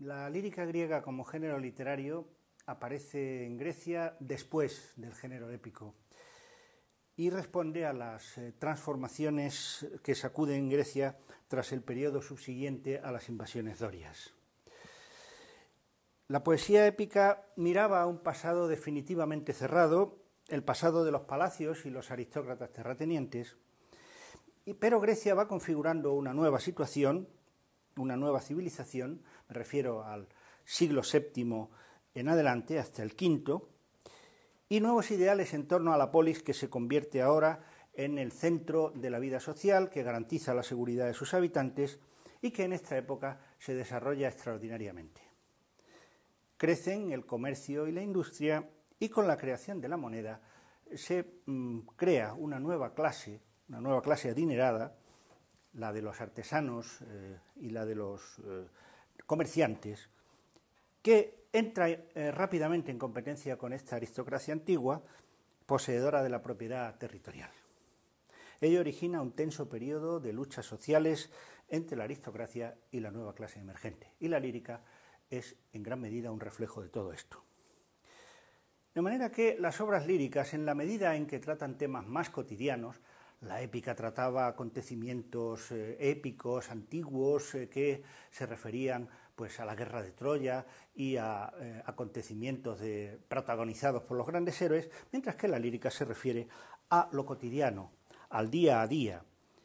La lírica griega como género literario aparece en Grecia después del género épico y responde a las eh, transformaciones que sacuden Grecia tras el periodo subsiguiente a las invasiones dorias. La poesía épica miraba a un pasado definitivamente cerrado, el pasado de los palacios y los aristócratas terratenientes, pero Grecia va configurando una nueva situación una nueva civilización, me refiero al siglo VII en adelante, hasta el V, y nuevos ideales en torno a la polis que se convierte ahora en el centro de la vida social, que garantiza la seguridad de sus habitantes y que en esta época se desarrolla extraordinariamente. Crecen el comercio y la industria y con la creación de la moneda se mm, crea una nueva clase, una nueva clase adinerada, la de los artesanos eh, y la de los eh, comerciantes, que entra eh, rápidamente en competencia con esta aristocracia antigua, poseedora de la propiedad territorial. Ello origina un tenso periodo de luchas sociales entre la aristocracia y la nueva clase emergente, y la lírica es en gran medida un reflejo de todo esto. De manera que las obras líricas, en la medida en que tratan temas más cotidianos, la épica trataba acontecimientos eh, épicos, antiguos, eh, que se referían pues, a la guerra de Troya y a eh, acontecimientos protagonizados por los grandes héroes, mientras que la lírica se refiere a lo cotidiano, al día a día.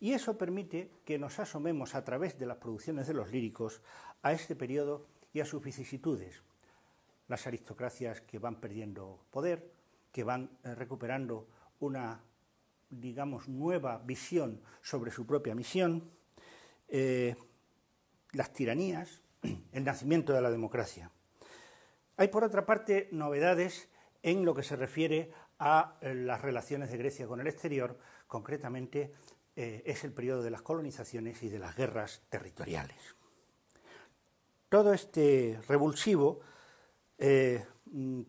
Y eso permite que nos asomemos a través de las producciones de los líricos a este periodo y a sus vicisitudes. Las aristocracias que van perdiendo poder, que van recuperando una digamos, nueva visión sobre su propia misión, eh, las tiranías, el nacimiento de la democracia. Hay, por otra parte, novedades en lo que se refiere a eh, las relaciones de Grecia con el exterior, concretamente eh, es el periodo de las colonizaciones y de las guerras territoriales. Todo este revulsivo mm,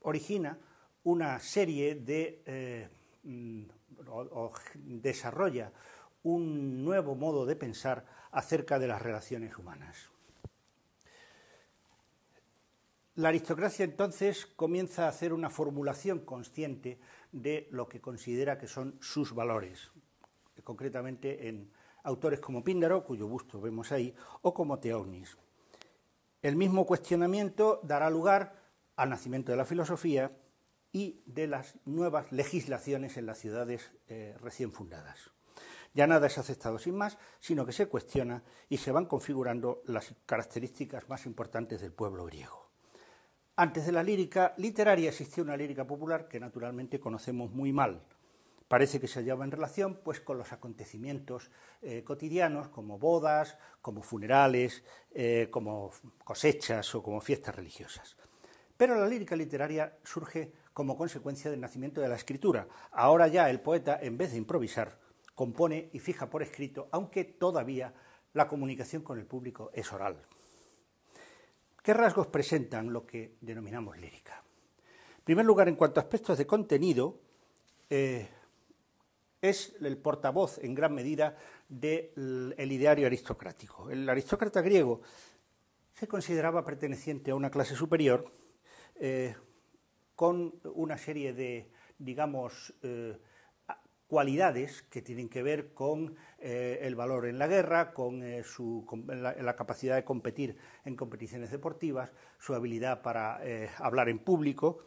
origina una serie de Mm, o, desarrolla un nuevo modo de pensar acerca de las relaciones humanas. La aristocracia entonces comienza a hacer una formulación consciente de lo que considera que son sus valores, concretamente en autores como Píndaro, cuyo busto vemos ahí, o como Teognis. El mismo cuestionamiento dará lugar al nacimiento de la filosofía, y de las nuevas legislaciones en las ciudades eh, recién fundadas. Ya nada es aceptado sin más, sino que se cuestiona y se van configurando las características más importantes del pueblo griego. Antes de la lírica literaria existía una lírica popular que naturalmente conocemos muy mal. Parece que se hallaba en relación pues, con los acontecimientos eh, cotidianos como bodas, como funerales, eh, como cosechas o como fiestas religiosas. Pero la lírica literaria surge como consecuencia del nacimiento de la escritura. Ahora ya el poeta, en vez de improvisar, compone y fija por escrito, aunque todavía la comunicación con el público es oral. ¿Qué rasgos presentan lo que denominamos lírica? En primer lugar, en cuanto a aspectos de contenido, eh, es el portavoz en gran medida del ideario aristocrático. El aristócrata griego se consideraba perteneciente a una clase superior, eh, con una serie de, digamos, eh, cualidades que tienen que ver con eh, el valor en la guerra, con, eh, la, la, capacidad de competir en competiciones deportivas, su habilidad para hablar en público.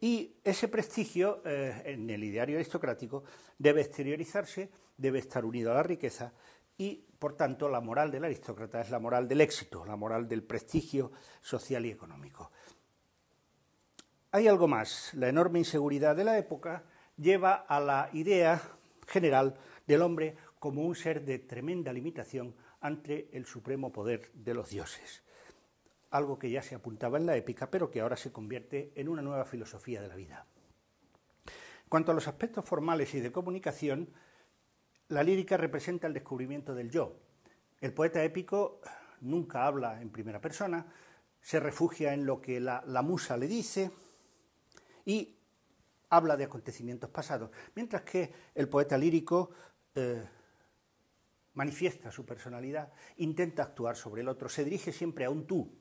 y ese prestigio en el ideario aristocrático debe exteriorizarse, debe estar unido a la riqueza y, por tanto, la moral del aristócrata es la moral del éxito, la moral del prestigio social y económico. Hay algo más. La enorme inseguridad de la época lleva a la idea general del hombre como un ser de tremenda limitación ante el supremo poder de los dioses. Algo que ya se apuntaba en la épica, pero que ahora se convierte en una nueva filosofía de la vida. En Cuanto a los aspectos formales y de comunicación, la lírica representa el descubrimiento del yo. El poeta épico nunca habla en primera persona, se refugia en lo que la musa le dice, y habla de acontecimientos pasados, mientras que el poeta lírico eh, manifiesta su personalidad, intenta actuar sobre el otro, se dirige siempre a un tú,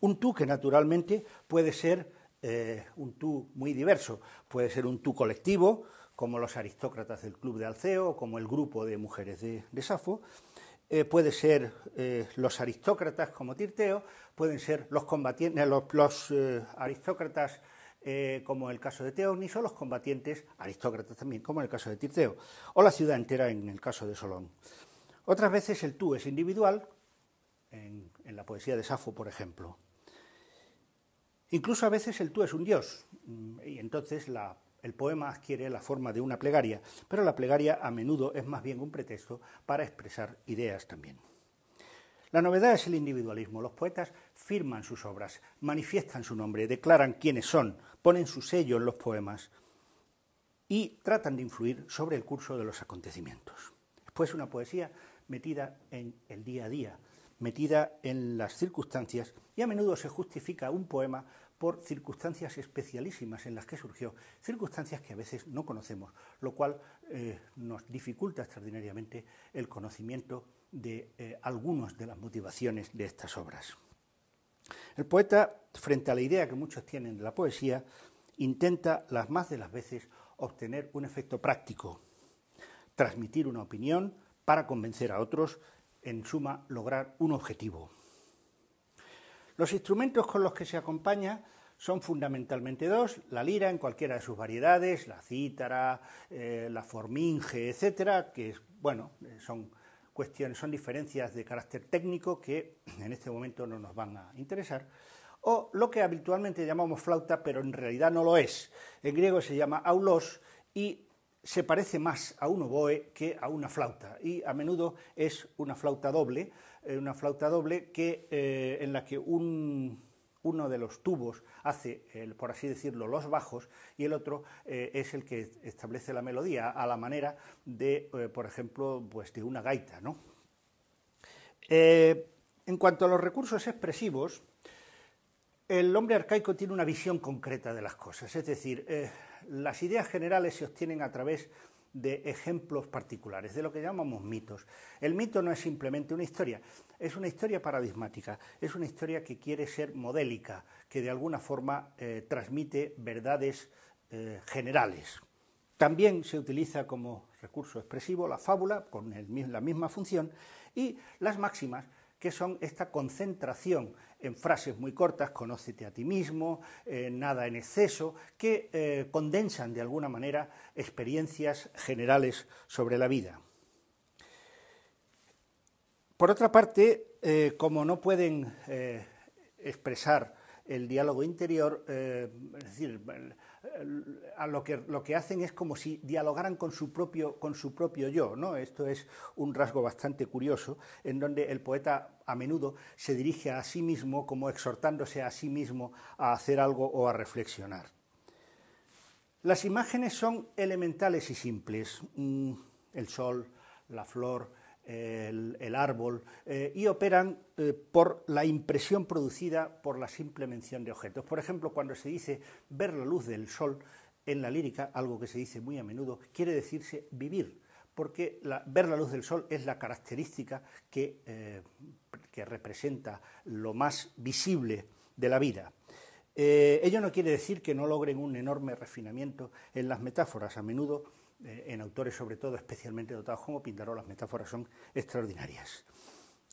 un tú que naturalmente puede ser eh, un tú muy diverso, puede ser un tú colectivo, como los aristócratas del Club de Alceo, como el grupo de mujeres de, Safo, eh, puede ser los aristócratas como Tirteo, pueden ser los combatientes, los, aristócratas eh, como el caso de ni o los combatientes aristócratas también, como en el caso de Tirteo, o la ciudad entera en el caso de Solón. Otras veces el tú es individual, en, la poesía de Safo, por ejemplo. Incluso a veces el tú es un dios, mm, y entonces el poema adquiere la forma de una plegaria, pero la plegaria a menudo es más bien un pretexto para expresar ideas también. La novedad es el individualismo. Los poetas firman sus obras, manifiestan su nombre, declaran quiénes son, ponen su sello en los poemas y tratan de influir sobre el curso de los acontecimientos. Después pues una poesía metida en el día a día, metida en las circunstancias y a menudo se justifica un poema por circunstancias especialísimas en las que surgió, circunstancias que a veces no conocemos, lo cual eh, nos dificulta extraordinariamente el conocimiento de eh, algunas de las motivaciones de estas obras. El poeta, frente a la idea que muchos tienen de la poesía, intenta las más de las veces obtener un efecto práctico, transmitir una opinión para convencer a otros, en suma, lograr un objetivo. Los instrumentos con los que se acompaña son fundamentalmente dos, la lira en cualquiera de sus variedades, la cítara, eh, la forminge, etcétera, que bueno, eh, son cuestiones, son diferencias de carácter técnico que en este momento no nos van a interesar, o lo que habitualmente llamamos flauta, pero en realidad no lo es. En griego se llama aulos y se parece más a un oboe que a una flauta y a menudo es una flauta doble, eh, una flauta doble que, eh, en la que un uno de los tubos hace, por así decirlo, los bajos y el otro eh, es el que establece la melodía a la manera de, eh, por ejemplo, pues, de una gaita. ¿no? Eh, en cuanto a los recursos expresivos, el hombre arcaico tiene una visión concreta de las cosas, es decir, las ideas generales se obtienen a través de ejemplos particulares, de lo que llamamos mitos. El mito no es simplemente una historia, es una historia paradigmática, es una historia que quiere ser modélica, que de alguna forma eh, transmite verdades eh, generales. También se utiliza como recurso expresivo la fábula, con la misma función, y las máximas, que son esta concentración en frases muy cortas, conócete a ti mismo, eh, nada en exceso, que eh, condensan de alguna manera experiencias generales sobre la vida. Por otra parte, eh, como no pueden expresar el diálogo interior, es decir, lo que, hacen es como si dialogaran con su propio, con su propio yo. ¿no? Esto es un rasgo bastante curioso, en donde el poeta a menudo se dirige a sí mismo como exhortándose a sí mismo a hacer algo o a reflexionar. Las imágenes son elementales y simples. Mm, el sol, la flor, el, árbol, eh, y operan eh, por la impresión producida por la simple mención de objetos. Por ejemplo, cuando se dice ver la luz del sol en la lírica, algo que se dice muy a menudo, quiere decirse vivir porque ver la luz del sol es la característica que, eh, representa lo más visible de la vida. ello no quiere decir que no logren un enorme refinamiento en las metáforas. A menudo eh, en autores sobre todo especialmente dotados como Píndaro, las metáforas son extraordinarias.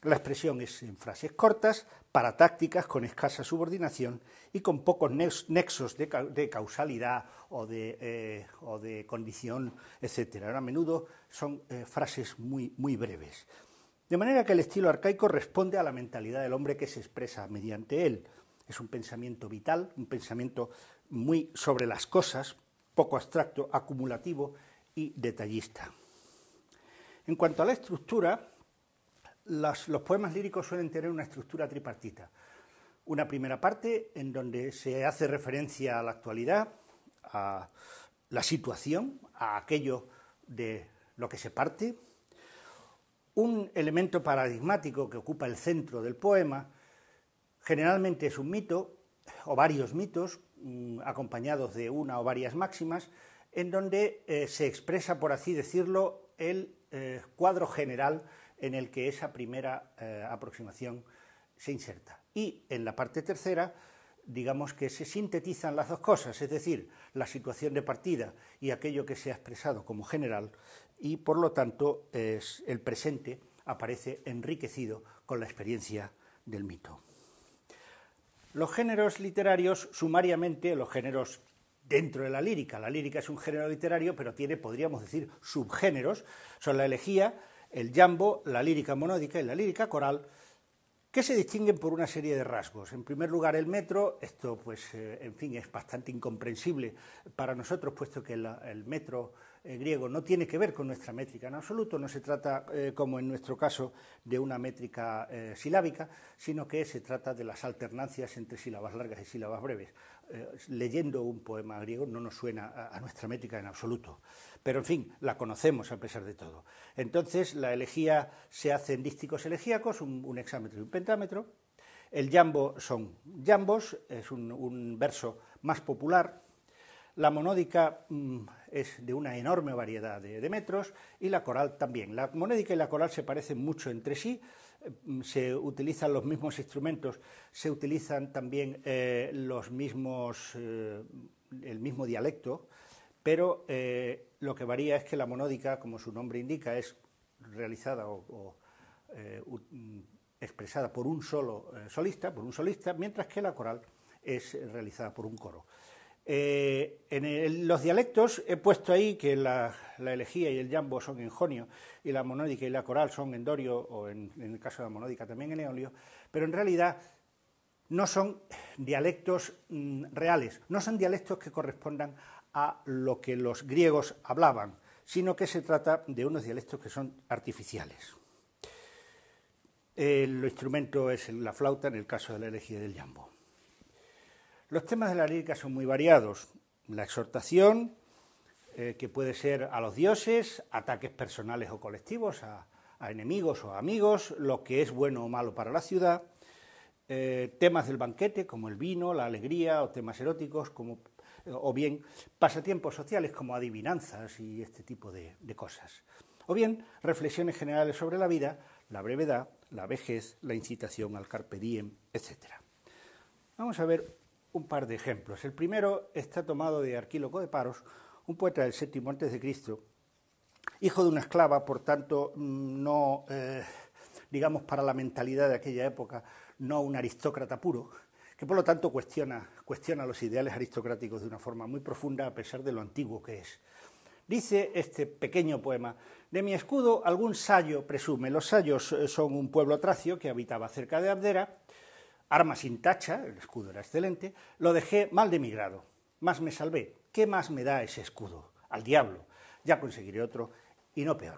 La expresión es en frases cortas, para tácticas con escasa subordinación y con pocos nexos de, causalidad o de, eh, condición, etc. a menudo son eh, frases muy, muy breves. De manera que el estilo arcaico responde a la mentalidad del hombre que se expresa mediante él. Es un pensamiento vital, un pensamiento muy sobre las cosas, poco abstracto, acumulativo, y detallista. En cuanto a la estructura, los, los poemas líricos suelen tener una estructura tripartita. Una primera parte en donde se hace referencia a la actualidad, a la situación, a aquello de lo que se parte. Un elemento paradigmático que ocupa el centro del poema generalmente es un mito o varios mitos mm, acompañados de una o varias máximas en donde eh, se expresa, por así decirlo, el eh, cuadro general en el que esa primera eh, aproximación se inserta. Y en la parte tercera, digamos que se sintetizan las dos cosas, es decir, la situación de partida y aquello que se ha expresado como general, y por lo tanto el presente aparece enriquecido con la experiencia del mito. Los géneros literarios, sumariamente, los géneros dentro de la lírica. La lírica es un género literario, pero tiene, podríamos decir, subgéneros. Son la elegía, el jambo, la lírica monódica y la lírica coral, que se distinguen por una serie de rasgos. En primer lugar, el metro, esto pues, eh, en fin, es bastante incomprensible para nosotros, puesto que el metro griego no tiene que ver con nuestra métrica en absoluto, no se trata, eh, como en nuestro caso, de una métrica eh, silábica, sino que se trata de las alternancias entre sílabas largas y sílabas breves. Eh, leyendo un poema griego no nos suena a, nuestra métrica en absoluto, pero en fin, la conocemos a pesar de todo. Entonces, la elegía se hace en dísticos elegíacos, un, hexámetro y un pentámetro. El jambo son jambos, es un verso más popular, la monódica mm, es de una enorme variedad de, metros y la coral también. La monédica y la coral se parecen mucho entre sí, mm, se utilizan los mismos instrumentos, se utilizan también eh, los mismos, eh, el mismo dialecto, pero eh, lo que varía es que la monódica, como su nombre indica, es realizada o, mm, expresada por un solo solista, por un solista, mientras que la coral es realizada por un coro. Eh, en los dialectos he puesto ahí que la, elegía y el jambo son en jonio y la monódica y la coral son en dorio o en, el caso de la monódica también en eolio, pero en realidad no son dialectos mm, reales, no son dialectos que correspondan a lo que los griegos hablaban, sino que se trata de unos dialectos que son artificiales. El instrumento es la flauta en el caso de la elegía del jambo. Los temas de la lírica son muy variados. La exhortación, eh, que puede ser a los dioses, ataques personales o colectivos, a, enemigos o amigos, lo que es bueno o malo para la ciudad, eh, temas del banquete como el vino, la alegría o temas eróticos o bien pasatiempos sociales como adivinanzas y este tipo de, de, cosas, o bien reflexiones generales sobre la vida, la brevedad, la vejez, la incitación al carpe diem, etc. Vamos a ver un par de ejemplos. El primero está tomado de Arquíloco de Paros, un poeta del séptimo antes de Cristo, hijo de una esclava, por tanto, mm, no, eh, digamos, para la mentalidad de aquella época, no un aristócrata puro, que por lo tanto cuestiona, cuestiona los ideales aristocráticos de una forma muy profunda a pesar de lo antiguo que es. Dice este pequeño poema, de mi escudo algún sayo presume. Los sayos eh, son un pueblo tracio que habitaba cerca de Abdera, arma sin tacha, el escudo era excelente, lo dejé mal de mi grado. Más me salvé. ¿Qué más me da ese escudo? Al diablo. Ya conseguiré otro y no peor.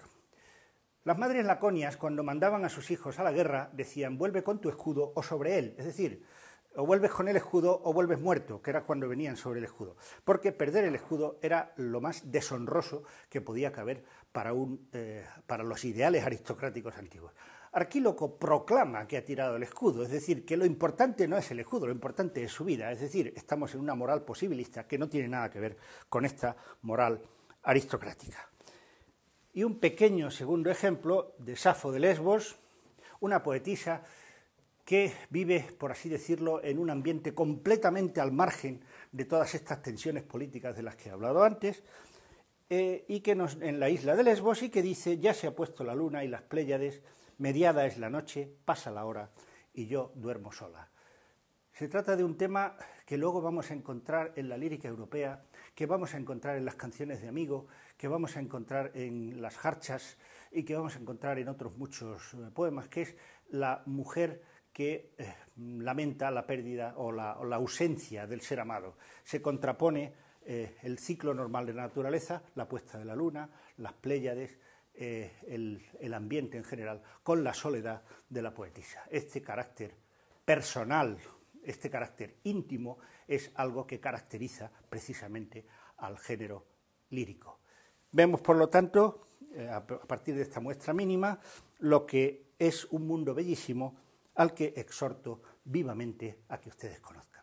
Las madres laconias, cuando mandaban a sus hijos a la guerra, decían vuelve con tu escudo o sobre él. Es decir, o vuelves con el escudo o vuelves muerto, que era cuando venían sobre el escudo. Porque perder el escudo era lo más deshonroso que podía caber para, eh, para los ideales aristocráticos antiguos. Arquíloco proclama que ha tirado el escudo, es decir, que lo importante no es el escudo, lo importante es su vida, es decir, estamos en una moral posibilista que no tiene nada que ver con esta moral aristocrática. Y un pequeño segundo ejemplo de Safo de Lesbos, una poetisa que vive, por así decirlo, en un ambiente completamente al margen de todas estas tensiones políticas de las que he hablado antes, eh, y que nos, en la isla de Lesbos, y que dice, ya se ha puesto la luna y las Pléyades mediada es la noche, pasa la hora y yo duermo sola. Se trata de un tema que luego vamos a encontrar en la lírica europea, que vamos a encontrar en las canciones de amigo, que vamos a encontrar en las jarchas y que vamos a encontrar en otros muchos eh, poemas, que es la mujer que eh, lamenta la pérdida o la, ausencia del ser amado. Se contrapone eh, el ciclo normal de la naturaleza, la puesta de la luna, las pléyades, eh, el, ambiente en general con la soledad de la poetisa. Este carácter personal, este carácter íntimo, es algo que caracteriza precisamente al género lírico. Vemos, por lo tanto, eh, a partir de esta muestra mínima, lo que es un mundo bellísimo al que exhorto vivamente a que ustedes conozcan.